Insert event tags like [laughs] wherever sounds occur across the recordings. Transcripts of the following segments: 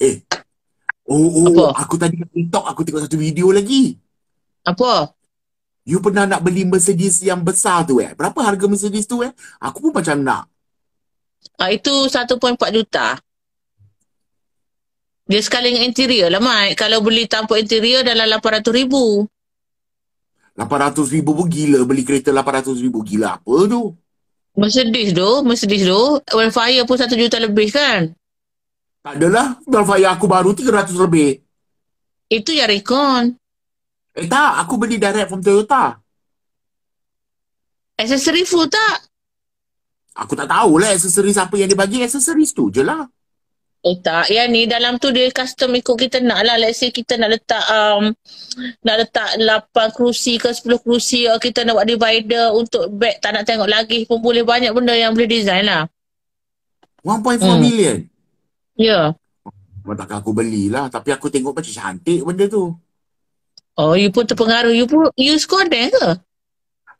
Eh. Oh, oh aku tadi kat TikTok aku tengok satu video lagi. Apa? You pernah nak beli Mercedes yang besar tu eh? Berapa harga Mercedes tu eh? Aku pun macam nak. Ah itu 1.4 juta. Dia sekali dengan interior lah Mai. Kalau beli tanpa interior dalam 800 ribu. 800 ribu pun gila. Beli kereta 800 ribu gila apa tu? Mercedes tu, Mercedes tu. Wildfire pun 1 juta lebih kan? Tak adalah Belvaya aku baru 300 lebih. Itu yang recon. Eh tak, aku beli direct from Toyota. Accessory full tak? Aku tak tahu tahulah accessory siapa yang dia bagi accessory tu je lah. Eh tak, ya ni dalam tu dia custom ikut kita nak lah. Let's say kita nak letak um, nak letak 8 kerusi ke 10 kerusi uh, kita nak buat divider untuk bag tak nak tengok lagi pun boleh banyak benda yang boleh design lah. 1.4 hmm. million? Ya. Yeah. Takkan aku belilah. Tapi aku tengok macam cantik benda tu. Oh, you pun terpengaruh. You pun, you skodeng ke?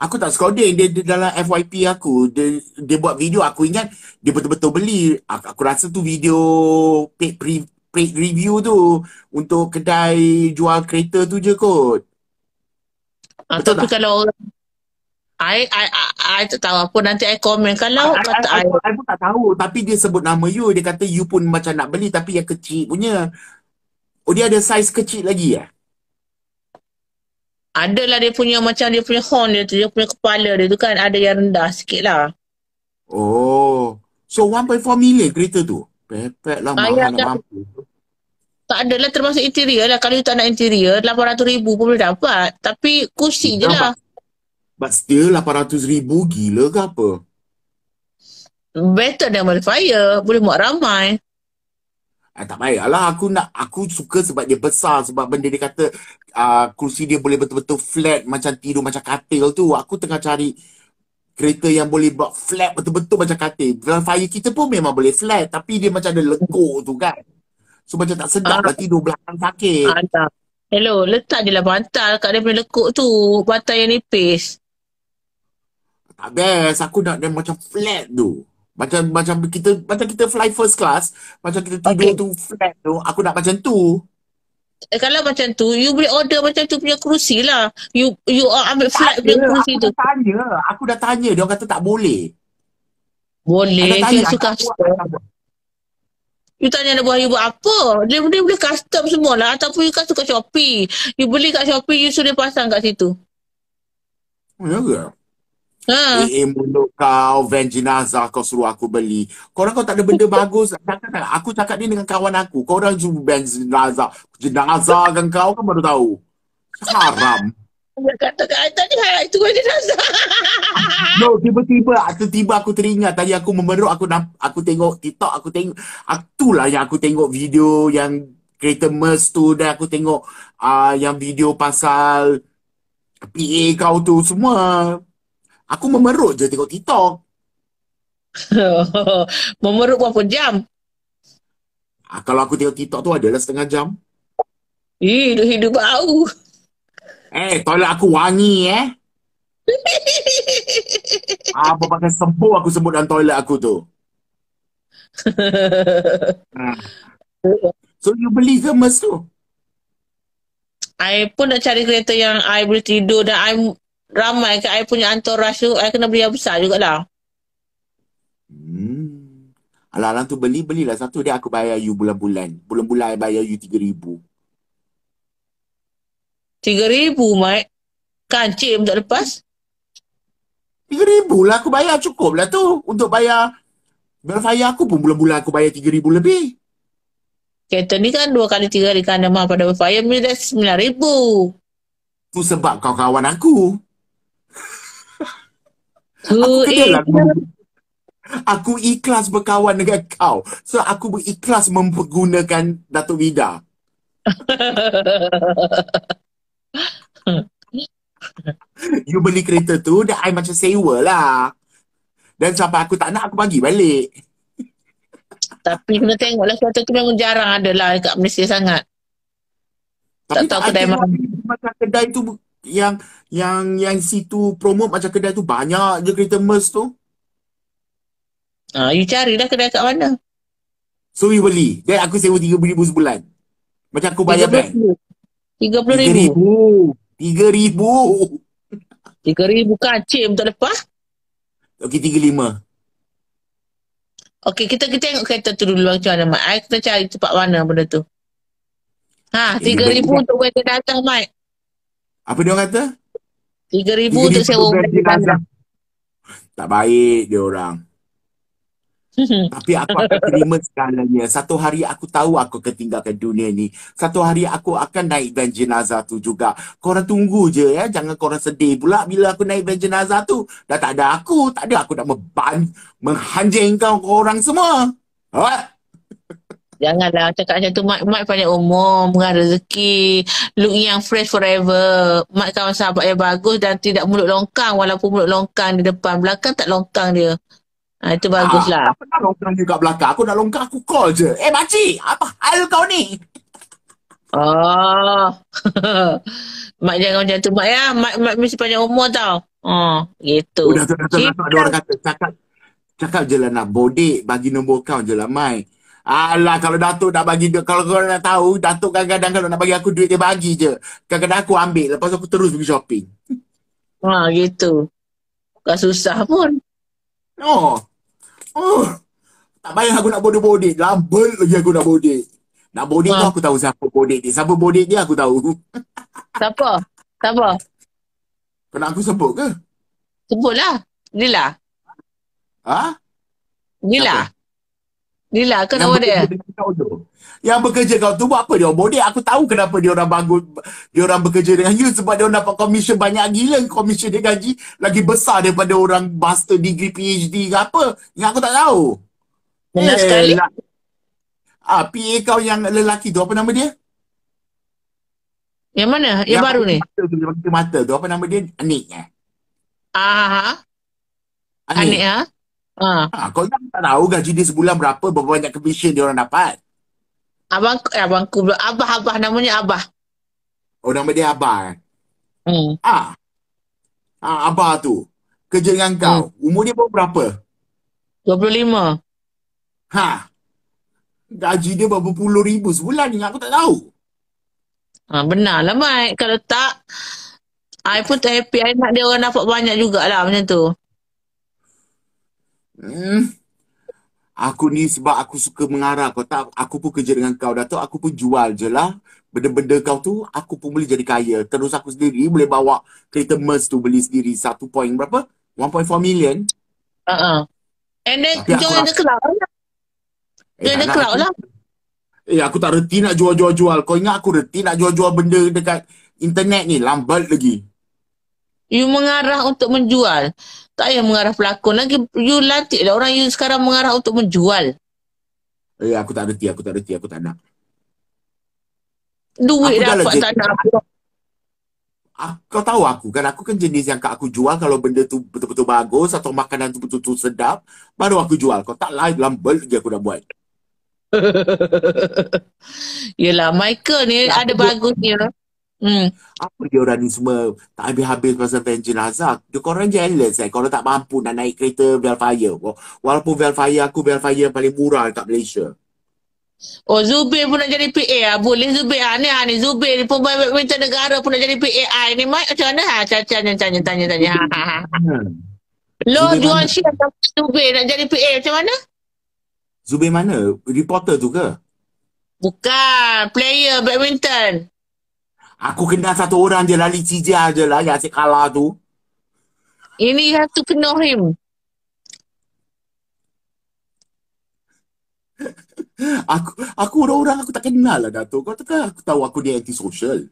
Aku tak skodeng. Dia, dia dalam FYP aku. Dia, dia buat video. Aku ingat dia betul-betul beli. Aku, aku rasa tu video paid, pre, paid review tu. Untuk kedai jual kereta tu je kot. Ah, tapi tak? kalau orang I, I, I, tak tahu apa nanti I komen kalau I, kata I, I, I, I, pun tak tahu tapi dia sebut nama you dia kata you pun macam nak beli tapi yang kecil punya oh dia ada saiz kecil lagi ya? Ada lah dia punya macam dia punya horn dia tu dia punya kepala dia tu kan ada yang rendah sikit lah oh so 1.4 million kereta tu pepek lah mahal nak mampu tak adalah termasuk interior lah kalau you tak nak interior 800 ribu pun boleh dapat tapi kursi je lah But still 800 ribu gila ke apa? Better than modifier. Boleh buat ramai. Eh, tak payahlah. Aku nak aku suka sebab dia besar. Sebab benda dia kata uh, kursi dia boleh betul-betul flat macam tidur macam katil tu. Aku tengah cari kereta yang boleh buat flat betul-betul macam katil. Grand Fire kita pun memang boleh flat tapi dia macam ada lekuk tu kan. So macam tak sedap uh, lah ah. tidur belakang sakit. Uh, Hello, letak je lah bantal kat dia punya lekuk tu. Bantal yang nipis tak best aku nak dia macam flat tu macam macam kita macam kita fly first class macam kita tidur okay. tu flat tu aku nak macam tu eh, kalau macam tu you boleh order macam tu punya kerusi lah you you uh, ambil flat tak punya ada. kerusi aku tu dah tanya aku dah tanya dia kata tak boleh boleh dia suka You tanya anak buah you buat apa? Dia, dia boleh custom semua lah. Ataupun you kasut kat Shopee. You beli kat Shopee, you suruh dia pasang kat situ. Oh, ya ke? Ha. Eh, eh, mulut kau, van jenazah kau suruh aku beli. Kau orang kau tak ada benda [laughs] bagus. Aku cakap ni dengan kawan aku. Kau orang jumpa van jenazah. Jenazah kan kau kan baru tahu. Haram. Dia kata kata itu hari tu [laughs] No, tiba-tiba tiba aku teringat tadi aku memeruk aku nak aku tengok TikTok aku tengok aku ah, lah yang aku tengok video yang kereta mes tu dan aku tengok uh, yang video pasal PA kau tu semua Aku memerut je tengok TikTok. [laughs] memerut berapa jam? Ha, kalau aku tengok TikTok tu adalah setengah jam. Ih, hidup-hidup bau. Eh, toilet aku wangi eh. [laughs] apa pakai sempur aku sebut dalam toilet aku tu. [laughs] so you beli ke mas tu? I pun nak cari kereta yang I boleh tidur dan I ramai ke kan, saya punya antor rasu. saya kena beli yang besar jugalah. Hmm. Alang-alang tu beli, belilah. Satu dia aku bayar you bulan-bulan. Bulan-bulan saya bayar you tiga ribu. Tiga ribu, Mike? Kan cik lepas? Tiga ribu lah aku bayar cukup lah tu. Untuk bayar Belfire aku pun bulan-bulan aku bayar tiga ribu lebih. Kereta ni kan dua kali tiga hari kan nama pada Belfire ni dah sembilan ribu. Tu sebab kau kawan aku. Who aku is? [laughs] Aku ikhlas berkawan dengan kau. So aku berikhlas mempergunakan Datuk Wida. [laughs] you beli kereta tu dan I macam sewa lah. Dan sampai aku tak nak aku bagi balik. Tapi kena tengoklah kereta tu memang jarang adalah lah dekat Malaysia sangat. Tapi tak tahu kedai lah mana. Kedai tu yang yang yang situ promote macam kedai tu banyak je kereta mers tu. Ah, uh, you cari dah kedai kat mana. So you beli. Then kan, aku sewa tiga ribu sebulan. Macam aku bayar kan. RM30,000. RM3,000. RM3,000 kan cik betul lepas. Okay, tiga lima. Okay, kita, kita tengok kereta tu dulu macam mana, Mike. Kita cari tempat mana benda tu. Ha, eh, tiga ribu eh, untuk kereta datang, Mike. Apa dia orang kata? 3000 untuk sewa Tak baik dia orang. [laughs] Tapi aku akan terima segalanya. Satu hari aku tahu aku akan tinggalkan dunia ni. Satu hari aku akan naik van jenazah tu juga. Kau Korang tunggu je ya. Jangan kau korang sedih pula bila aku naik van jenazah tu. Dah tak ada aku. Tak ada aku nak meban, menghanjing kau orang semua. Ha? [laughs] Janganlah cakap macam tu Mat, mat panjang umur Murah rezeki Look yang fresh forever Mat kawan sahabat yang bagus Dan tidak mulut longkang Walaupun mulut longkang di depan Belakang tak longkang dia ha, Itu baguslah ha, Aku nak longkang juga belakang Aku nak longkang aku call je Eh makcik Apa hal kau ni Oh Mat jangan macam tu Mat ya Mat, mat mesti panjang umur tau Oh Gitu Udah tu dah Ada orang kata Cakap Cakap je lah nak bodek Bagi nombor kau je mai. Alah kalau Datuk dah bagi duit Kalau korang nak tahu Datuk kadang-kadang kalau nak bagi aku duit dia bagi je Kadang-kadang aku ambil Lepas aku terus pergi shopping Ah gitu Bukan susah pun No oh. oh. Tak payah aku nak bodoh-bodoh Lambat lagi aku nak bodoh Nak bodoh ha. tu aku tahu siapa bodoh dia Siapa bodoh dia aku tahu [laughs] Siapa? Siapa? Kau nak aku sebut ke? Sebutlah Inilah Ha? Inilah siapa? Ni lah kau nama dia. Yang bekerja kau tu buat apa dia orang bodek? Aku tahu kenapa dia orang bangun dia orang bekerja dengan you sebab dia orang dapat komisen banyak gila komisen dia gaji lagi besar daripada orang master degree PhD ke apa. Yang aku tak tahu. Eh, eh sekali. Lah. Ah, PA kau yang lelaki tu apa nama dia? Yang mana? Yang, yang baru ni? Mata mata tu apa nama dia? Anik eh? Aha. Ah, ha. Anik. Anik ha? Ha. ah Ha, kau kan tak tahu gaji dia sebulan berapa, berapa banyak komisen dia orang dapat. Abang, eh, abang ku, abah, abah namanya abah. Oh nama dia abah. Eh? Hmm. Ah, ha. ha, abah tu kerja dengan kau. Hmm. Umur dia berapa? 25. Ha. Gaji dia berapa puluh ribu sebulan ni aku tak tahu. Ha, benar lah Mike. Kalau tak, I pun tak happy. I nak dia orang dapat banyak jugalah macam tu. Hmm. Aku ni sebab aku suka mengarah kau tak aku pun kerja dengan kau Datuk aku pun jual je lah benda-benda kau tu aku pun boleh jadi kaya terus aku sendiri boleh bawa kereta Merc tu beli sendiri satu poin berapa 1.4 million uh uh-uh. and then jual in the cloud lah. eh, jual in the lah eh aku tak reti nak jual-jual-jual kau ingat aku reti nak jual-jual benda dekat internet ni lambat lagi You mengarah untuk menjual. Tak payah mengarah pelakon lagi. You latih lah orang you sekarang mengarah untuk menjual. Eh, aku tak reti, aku tak reti, aku tak nak. Duit aku dapat tak nak. Ah, Kau tahu aku kan Aku kan jenis yang aku jual Kalau benda tu betul-betul bagus Atau makanan tu betul-betul sedap Baru aku jual Kau tak lain Dalam bel lagi aku dah buat [laughs] Yelah Michael ni nah, Ada bagusnya Hmm. Apa dia orang ni semua tak habis-habis pasal tentang jenazah. Dia korang jealous eh. Korang tak mampu nak naik kereta Velfire. Walaupun Velfire aku Velfire yang paling murah kat Malaysia. Oh Zubir pun nak jadi PA ah. Boleh Zubir ah. Ni ah, ni Zubir pun baik negara pun nak jadi PA ah, ni mai macam mana ha ah, caca tanya tanya tanya. tanya. Hmm. Lo jual share sama Zubir nak jadi PA macam mana? Zubir mana? Reporter tu ke? Bukan, player badminton. Aku kenal satu orang je lali cijah je lah yang asyik kalah tu. Ini you have to know him. [laughs] aku aku orang-orang aku tak kenal lah Dato. Kau tak kan aku tahu aku dia anti social.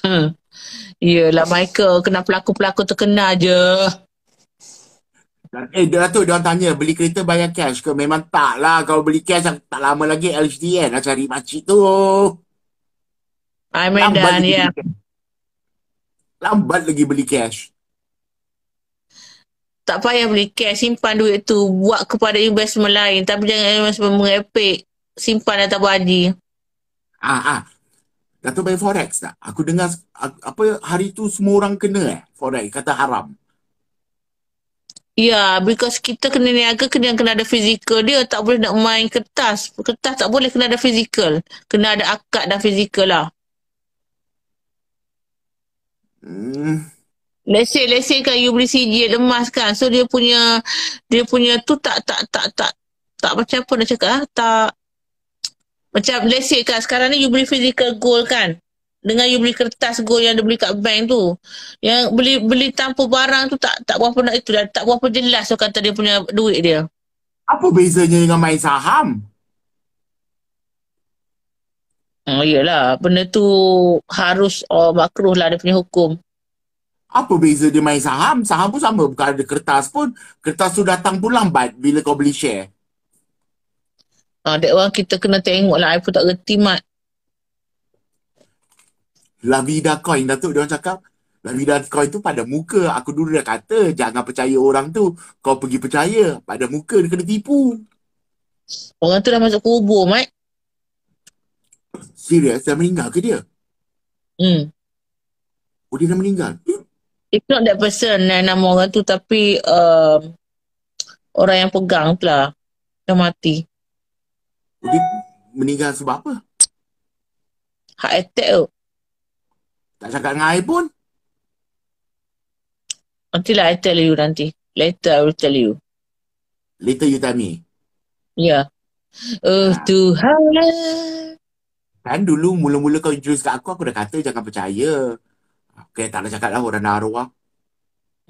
Hmm. Yalah Michael kena pelaku pelakon terkenal je. Eh Dato dia tanya beli kereta bayar cash ke? Memang tak lah kalau beli cash tak lama lagi LHDN nak lah cari makcik tu. I mean lambat done, yeah. Lambat lagi beli cash. Tak payah beli cash, simpan duit tu buat kepada investment lain tapi jangan investment mengepek simpan atau badi. Ah ah. Datuk main forex tak? Aku dengar apa hari tu semua orang kena eh forex kata haram. Ya, yeah, because kita kena niaga kena kena ada fizikal dia tak boleh nak main kertas. Kertas tak boleh kena ada fizikal. Kena ada akad dan fizikal lah. Hmm. Let's say, let's kan you beli sijil lemas kan. So dia punya, dia punya tu tak, tak, tak, tak, tak macam apa nak cakap. Ha? Tak, macam let's kan sekarang ni you beli physical gold kan. Dengan you beli kertas gold yang dia beli kat bank tu. Yang beli beli tanpa barang tu tak, tak berapa nak itu dah. Tak berapa jelas so kata dia punya duit dia. Apa bezanya dengan main saham? Oh ah, iyalah, benda tu harus oh, makruh lah dia punya hukum. Apa beza dia main saham? Saham pun sama. Bukan ada kertas pun. Kertas tu datang pun lambat bila kau beli share. Ah, uh, that one kita kena tengok lah. I pun tak reti, Mat. La Vida Coin, Datuk. Dia orang cakap, La Vida Coin tu pada muka. Aku dulu dah kata, jangan percaya orang tu. Kau pergi percaya. Pada muka dia kena tipu. Orang tu dah masuk kubur, Mat serius dah meninggal ke dia? Hmm. Oh dia dah meninggal. It's not that person yang eh, nama orang tu tapi um, orang yang pegang tu lah dah mati. Oh, dia meninggal sebab apa? Heart attack tu. Tak cakap dengan I pun? lah, I tell you nanti. Later I will tell you. Later you tell me? Ya. Yeah. Oh ha. Tuhan. Kan dulu mula-mula kau introduce kat aku, aku dah kata jangan percaya. Okay, tak nak cakap lah orang nak arwah.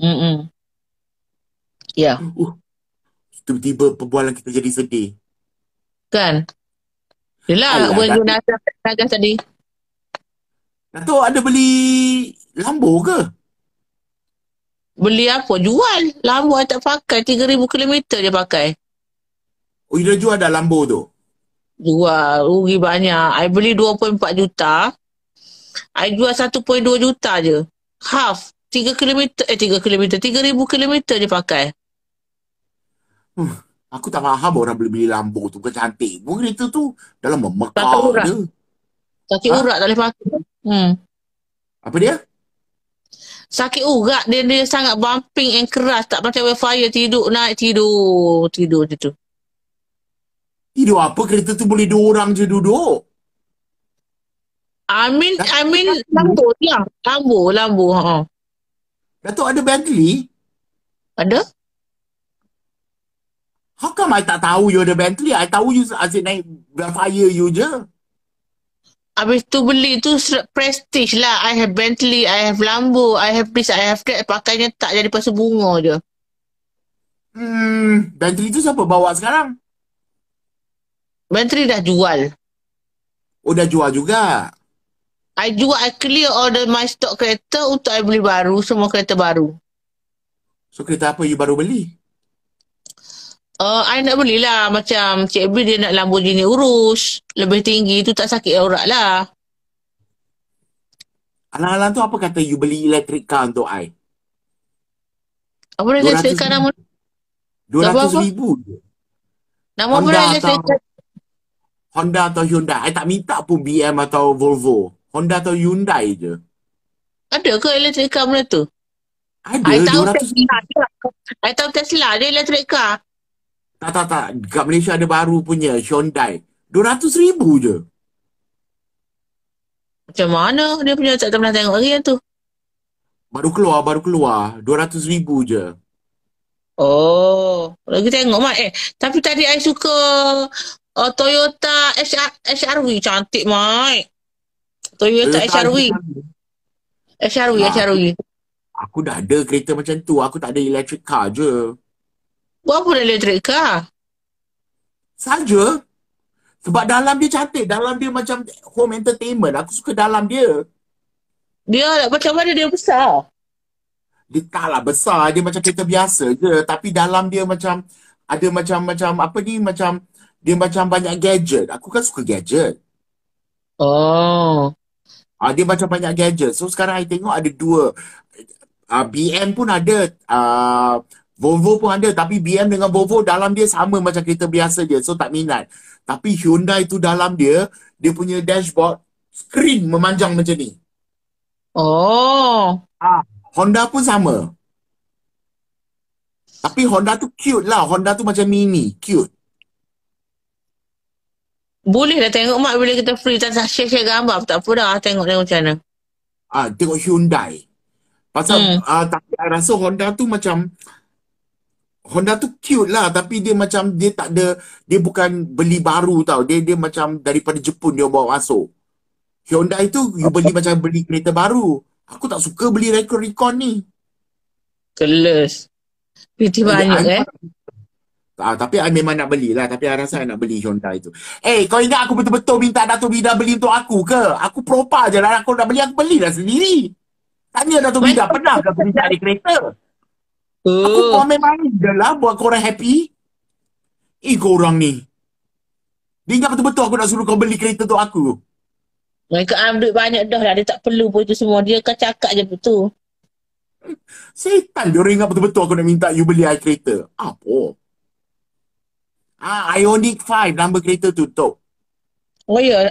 Hmm. Ya. Yeah. Uh, tiba-tiba perbualan kita jadi sedih. Kan? Yelah, Alah, buat guna saja tadi. Datuk ada beli lambu ke? Beli apa? Jual. Lambo tak pakai. 3,000 km dia pakai. Oh, you jual dah lambu tu? jual rugi banyak. I beli 2.4 juta. I jual 1.2 juta je. Half. 3 kilometer. Eh 3 kilometer. 3,000 kilometer dia pakai. Hmm. Aku tak faham orang beli-beli lambu tu. Bukan cantik. Bukan kereta tu dalam memekar dia. Sakit ha? urat tak boleh pakai. Hmm. Apa dia? Sakit urat. Dia, dia sangat bumping and keras. Tak macam wildfire. Tidur naik tidur. Tidur je tu. Hmm. Tidur apa kereta tu boleh dua orang je duduk. I mean, Datuk I mean, lambu, ya. Lambu, lambu. Ha. Datuk ada Bentley? Ada. How come I tak tahu you ada Bentley? I tahu you asyik naik Velfire you je. Habis tu beli tu prestige lah. I have Bentley, I have Lambo, I have this, I have that. Pakainya tak jadi pasal bunga je. Hmm, Bentley tu siapa bawa sekarang? Menteri dah jual. Oh, dah jual juga? I jual, I clear all the my stock kereta untuk I beli baru, semua kereta baru. So, kereta apa you baru beli? Uh, I nak belilah macam Cik B dia nak Lamborghini urus. Lebih tinggi tu tak sakit aurat lah. Alang-alang tu apa kata you beli electric car untuk I? Apa dia kata nama? 200 ribu. Nama apa dia kata? Honda atau Hyundai. Saya tak minta pun BM atau Volvo. Honda atau Hyundai je. Ada ke electric car benda tu? Ada. Saya lah. tahu Tesla je. tahu Tesla ada electric car. Tak, tak, tak. Dekat Malaysia ada baru punya Hyundai. RM200,000 je. Macam mana dia punya tak pernah tengok lagi yang tu? Baru keluar, baru keluar. RM200,000 je. Oh, lagi tengok mak. Eh, tapi tadi saya suka Oh, Toyota HR, HRV cantik, Mai. Toyota eh, HRV. HRV, ha, HRV. Aku dah ada kereta macam tu. Aku tak ada electric car je. Buat apa electric car? Saja. Sebab dalam dia cantik. Dalam dia macam home entertainment. Aku suka dalam dia. Dia lah, macam mana dia besar? Dia taklah besar. Dia macam kereta biasa je. Tapi dalam dia macam ada macam-macam apa ni macam dia macam banyak gadget. Aku kan suka gadget. Oh. Ah, dia macam banyak gadget. So sekarang saya tengok ada dua. Ah, BM pun ada. Ah, Volvo pun ada. Tapi BM dengan Volvo dalam dia sama macam kereta biasa dia. So tak minat. Tapi Hyundai tu dalam dia, dia punya dashboard screen memanjang macam ni. Oh. Ah, Honda pun sama. Tapi Honda tu cute lah. Honda tu macam mini. Cute. Boleh lah tengok mak bila kita free tak share-share gambar tak apa tengok-tengok macam mana. Ah tengok Hyundai. Pasal hmm. ah, tapi saya rasa Honda tu macam Honda tu cute lah tapi dia macam dia tak ada dia bukan beli baru tau. Dia dia macam daripada Jepun dia bawa masuk. Hyundai tu you beli macam beli kereta baru. Aku tak suka beli Recon Recon ni. Kelas. Pity banyak eh. Ah, tapi I memang nak belilah. Tapi I rasa saya nak beli Honda itu. Eh, hey, kau ingat aku betul-betul minta Dato' Bida beli untuk aku ke? Aku propa je lah. Aku nak beli, aku belilah sendiri. Tanya Dato' Bida, pernah ke aku minta kereta? Uh. Aku komen main je lah buat korang happy. Eh, kau orang ni. Dia ingat betul-betul aku nak suruh kau beli kereta untuk aku? Mereka ambil banyak dah lah. Dia tak perlu pun itu semua. Dia kan cakap je betul. Setan dia orang ingat betul-betul aku nak minta you beli air kereta. Apa? Ah, Ah, Ionic 5 nombor kereta tutup. Oh ya.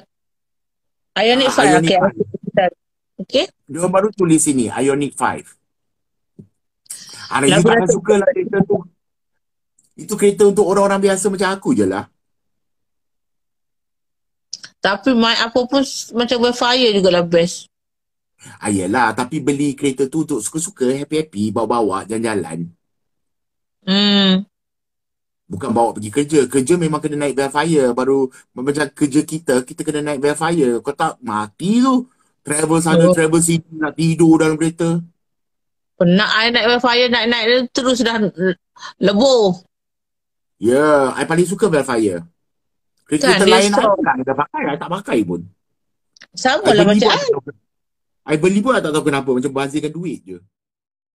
Yeah. Ionic ah, 5. Ionic Okey. 5. Dia baru tulis sini, Ionic 5. Ada ini tak suka lah kereta tu. Itu kereta untuk orang-orang biasa macam aku je lah. Tapi my apa pun macam Wayfire juga lah best. Ayolah, ah, tapi beli kereta tu untuk suka-suka, happy-happy, bawa-bawa, jalan-jalan. Hmm, Bukan bawa pergi kerja. Kerja memang kena naik verifier. Baru macam kerja kita, kita kena naik verifier. Kau tak mati tu. Travel sana, oh. travel sini, nak tidur dalam kereta. Penat saya naik verifier, naik-naik terus dah lebur. Ya, yeah, saya paling suka verifier. Kereta kan, lain lain kan, dah pakai, saya tak pakai pun. Sama lah macam saya. Saya beli pun tak tahu kenapa. Macam bazirkan duit je.